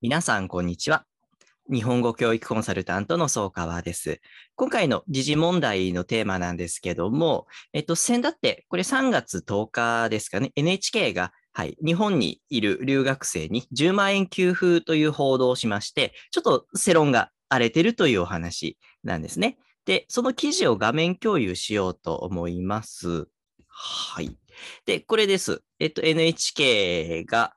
皆さん、こんにちは。日本語教育コンサルタントの総川です。今回の時事問題のテーマなんですけども、えっと、先だって、これ3月10日ですかね、NHK がはい、日本にいる留学生に10万円給付という報道をしまして、ちょっと世論が荒れてるというお話なんですね。で、その記事を画面共有しようと思います。はい。で、これです。えっと、NHK が、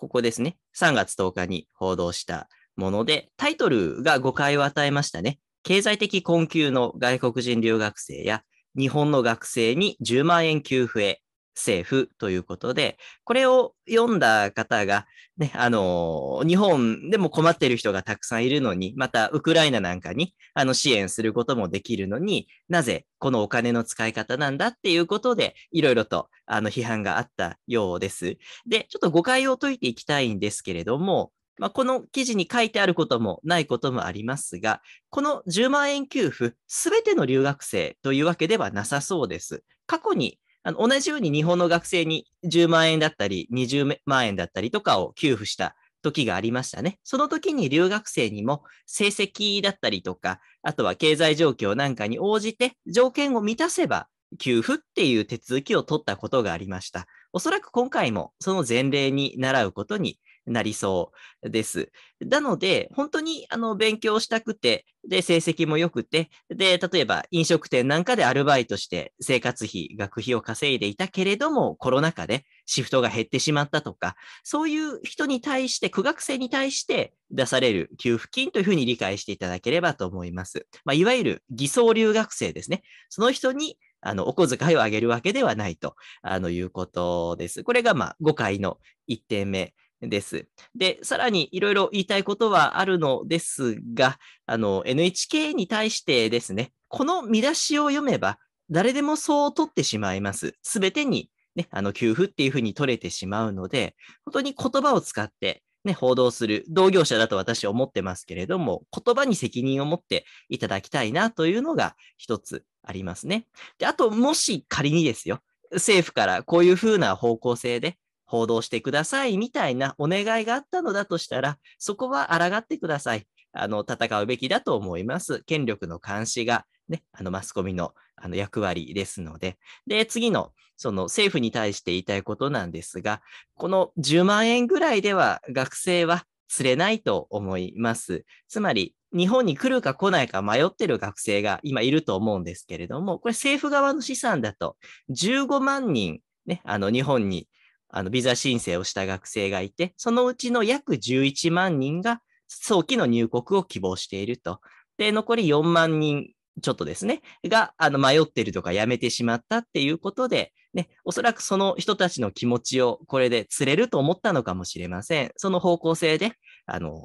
ここですね。3月10日に報道したもので、タイトルが誤解を与えましたね。経済的困窮の外国人留学生や日本の学生に10万円給付へ、政府ということで、これを読んだ方が、ね、あの、日本でも困っている人がたくさんいるのに、またウクライナなんかにあの支援することもできるのになぜこのお金の使い方なんだっていうことで、いろいろとあの批判があったようです。で、ちょっと誤解を解いていきたいんですけれども、まあ、この記事に書いてあることもないこともありますが、この10万円給付、すべての留学生というわけではなさそうです。過去にあの同じように日本の学生に10万円だったり、20万円だったりとかを給付した時がありましたね。その時に留学生にも成績だったりとか、あとは経済状況なんかに応じて条件を満たせば給付っていう手続きを取ったことがありました。おそらく今回もその前例に習うことになりそうです。なので、本当にあの勉強したくて、で、成績も良くて、で、例えば飲食店なんかでアルバイトして生活費、学費を稼いでいたけれども、コロナ禍でシフトが減ってしまったとか、そういう人に対して、苦学生に対して出される給付金というふうに理解していただければと思います。まあ、いわゆる偽装留学生ですね。その人にあの、お小遣いをあげるわけではないと、あの、いうことです。これが、まあ、5回の1点目です。で、さらにいろいろ言いたいことはあるのですが、あの、NHK に対してですね、この見出しを読めば、誰でもそう取ってしまいます。すべてに、ね、あの、給付っていうふうに取れてしまうので、本当に言葉を使って、ね、報道する同業者だと私は思ってますけれども、言葉に責任を持っていただきたいなというのが一つありますね。で、あと、もし仮にですよ、政府からこういうふうな方向性で報道してくださいみたいなお願いがあったのだとしたら、そこは抗ってください。あの、戦うべきだと思います。権力の監視が、ね、あの、マスコミのあの役割ですので。で、次の、その政府に対して言いたいことなんですが、この10万円ぐらいでは学生は釣れないと思います。つまり、日本に来るか来ないか迷ってる学生が今いると思うんですけれども、これ政府側の資産だと15万人、ね、あの日本にあのビザ申請をした学生がいて、そのうちの約11万人が早期の入国を希望していると。で、残り4万人ちょっとですね、があの迷ってるとかやめてしまったっていうことで、ね、おそらくその人たちの気持ちをこれで釣れると思ったのかもしれません。その方向性で、あのー、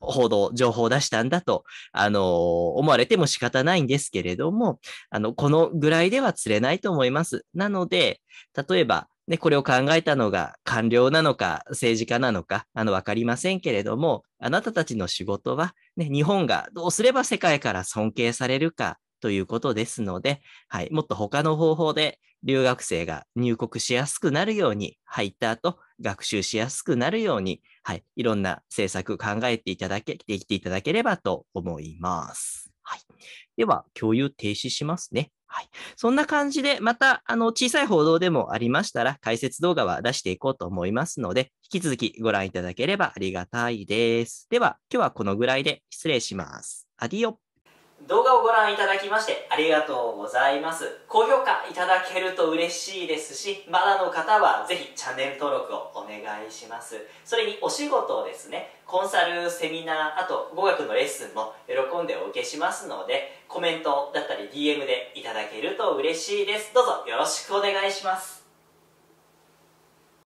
報道、情報を出したんだと、あのー、思われても仕方ないんですけれども、あの、このぐらいでは釣れないと思います。なので、例えば、で、これを考えたのが官僚なのか政治家なのか、あの、わかりませんけれども、あなたたちの仕事は、ね、日本がどうすれば世界から尊敬されるかということですので、はい、もっと他の方法で留学生が入国しやすくなるように、入った後、学習しやすくなるように、はい、いろんな政策考えていただけ、できていただければと思います。はい。では、共有停止しますね。はい、そんな感じで、またあの小さい報道でもありましたら、解説動画は出していこうと思いますので、引き続きご覧いただければありがたいです。では、今日はこのぐらいで失礼します。アディオ動画をご覧いただきましてありがとうございます。高評価いただけると嬉しいですし、まだの方はぜひチャンネル登録をお願いします。それにお仕事をですね、コンサル、セミナー、あと語学のレッスンも喜んでお受けしますので、コメントだったり DM でいただけると嬉しいです。どうぞよろしくお願いします。